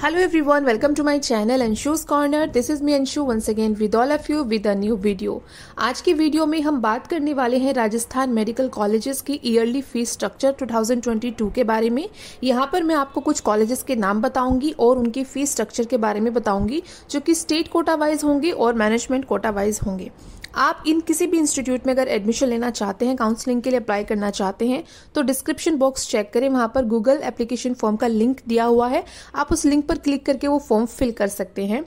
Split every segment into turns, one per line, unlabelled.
Hello everyone, welcome to my channel Anshu's corner this is me Anshu once again with all of you with a new video आज की वीडियो में हम बात करने वाले हैं राजस्थान मेडिकल कॉलेजेस की ईयरली फीस स्ट्रक्चर 2022 के बारे में यहाँ पर मैं आपको कुछ कॉलेजेस के नाम बताऊंगी और उनकी फीस स्ट्रक्चर के बारे में बताऊंगी जो कि स्टेट कोटा वाइज होंगे और मैनेजमेंट कोटा वाइज होंगे आप इन किसी भी इंस्टीट्यूट में अगर एडमिशन लेना चाहते हैं काउंसलिंग के लिए अप्लाई करना चाहते हैं तो डिस्क्रिप्शन बॉक्स चेक करें वहाँ पर गूगल एप्लीकेशन फॉर्म का लिंक दिया हुआ है आप उस लिंक लिंक पर क्लिक करके वो फॉर्म फिल कर सकते हैं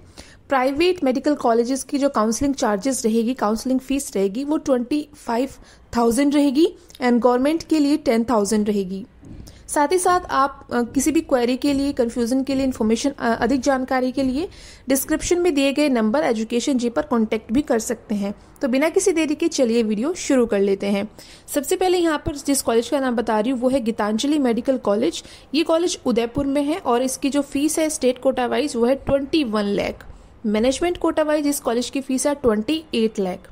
प्राइवेट मेडिकल कॉलेजेस की जो काउंसलिंग चार्जेस रहेगी काउंसलिंग फीस रहेगी वो ट्वेंटी फाइव थाउजेंड रहेगी एंड गवर्नमेंट के लिए टेन थाउजेंड रहेगी साथ ही साथ आप किसी भी क्वेरी के लिए कन्फ्यूजन के लिए इन्फॉर्मेशन अधिक जानकारी के लिए डिस्क्रिप्शन में दिए गए नंबर एजुकेशन जी पर कॉन्टैक्ट भी कर सकते हैं तो बिना किसी देरी के चलिए वीडियो शुरू कर लेते हैं सबसे पहले यहाँ पर जिस कॉलेज का नाम बता रही हूँ वो है गीतांजलि मेडिकल कॉलेज ये कॉलेज उदयपुर में है और इसकी जो फीस है स्टेट कोटावाइज वो है twenty one lakh management quota wise इस कॉलेज की फीस है ट्वेंटी एट लैख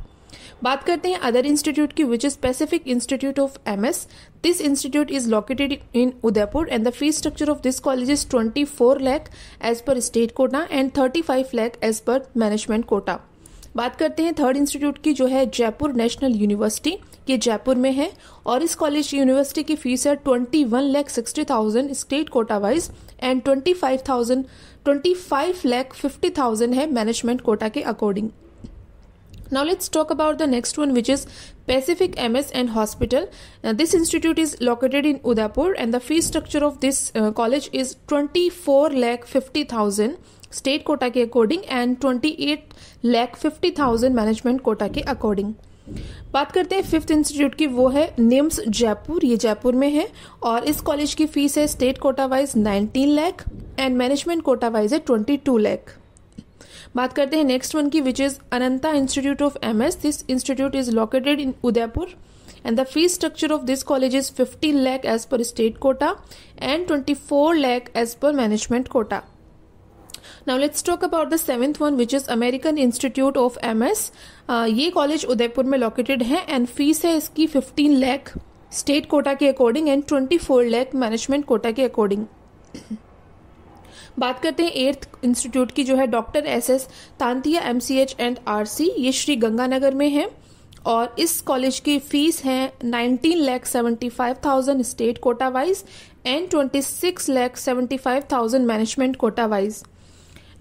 बात करते हैं अदर इंस्टीट्यूट की which is specific institute of M S this institute is located in Udaipur and the fee structure of this college is twenty four lakh as per state quota and thirty five lakh as per management quota बात करते हैं third institute की जो है Jaipur national university ये जयपुर में है और इस कॉलेज यूनिवर्सिटी की फीस है twenty one lakh sixty thousand state quota wise and twenty five thousand twenty five lakh fifty thousand है मैनेजमेंट कोटा के according Now let's talk about the next one which is Pacific MS and Hospital. Now this institute is located in Udaipur and the fee structure of this uh, college is 24 lakh 50 thousand state quota के according and 28 lakh 50,000 management quota ke according बात करते हैं fifth institute की वो है निम्स जयपुर ये जयपुर में है और इस कॉलेज की फीस है state quota wise 19 lakh and management quota wise है 22 लाख बात करते हैं नेक्स्ट वन की which is Ananta institute of M S this institute is located in Udaipur and the fees structure of this college is fifteen lakh as per state quota and twenty four lakh as per management quota now let's talk about the seventh one which is American institute of M S ये college Udaipur में located है and fees है इसकी fifteen lack state quota के according and twenty four lakh management quota के according बात करते हैं एर्थ इंस्टीट्यूट की जो है doctor S S Tantia M C H and R C ये श्री गंगानगर में है और इस कॉलेज की फीस है nineteen lakh seventy five thousand state quota wise and twenty six lakh seventy five thousand management quota wise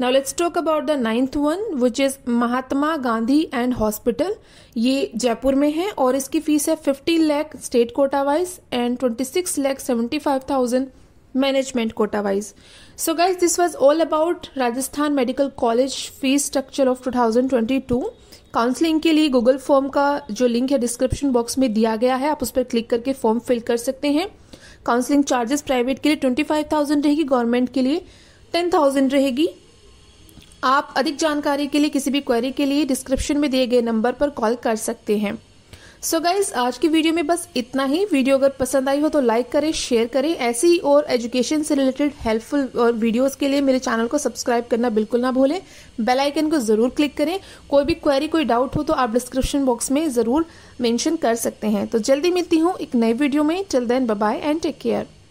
now let's talk about the ninth one which is Mahatma Gandhi and hospital ये जयपुर में है और इसकी फीस है fifty lakh state quota wise and twenty six lakh seventy five thousand management so guys this was all about Rajasthan medical college fees structure of two thousand twenty two counselling के लिए Google form का जो लिंक है description box में दिया गया है आप उस पर क्लिक करके फॉर्म फिल कर सकते हैं काउंसलिंग चार्जेस प्राइवेट के लिए ट्वेंटी फाइव थाउजेंड रहेगी गवर्नमेंट के लिए टेन थाउजेंड रहेगी आप अधिक जानकारी के लिए किसी भी क्वेरी के लिए डिस्क्रिप्शन में दिए गए नंबर पर कॉल कर सकते हैं सो so गाइज आज की वीडियो में बस इतना ही वीडियो अगर पसंद आई हो तो लाइक करें शेयर करें ऐसी और एजुकेशन से रिलेटेड हेल्पफुल और वीडियोस के लिए मेरे चैनल को सब्सक्राइब करना बिल्कुल ना भूलें बेल आइकन को ज़रूर क्लिक करें कोई भी क्वेरी कोई डाउट हो तो आप डिस्क्रिप्शन बॉक्स में ज़रूर मेंशन कर सकते हैं तो जल्दी मिलती हूँ एक नई वीडियो में चल then bye and take care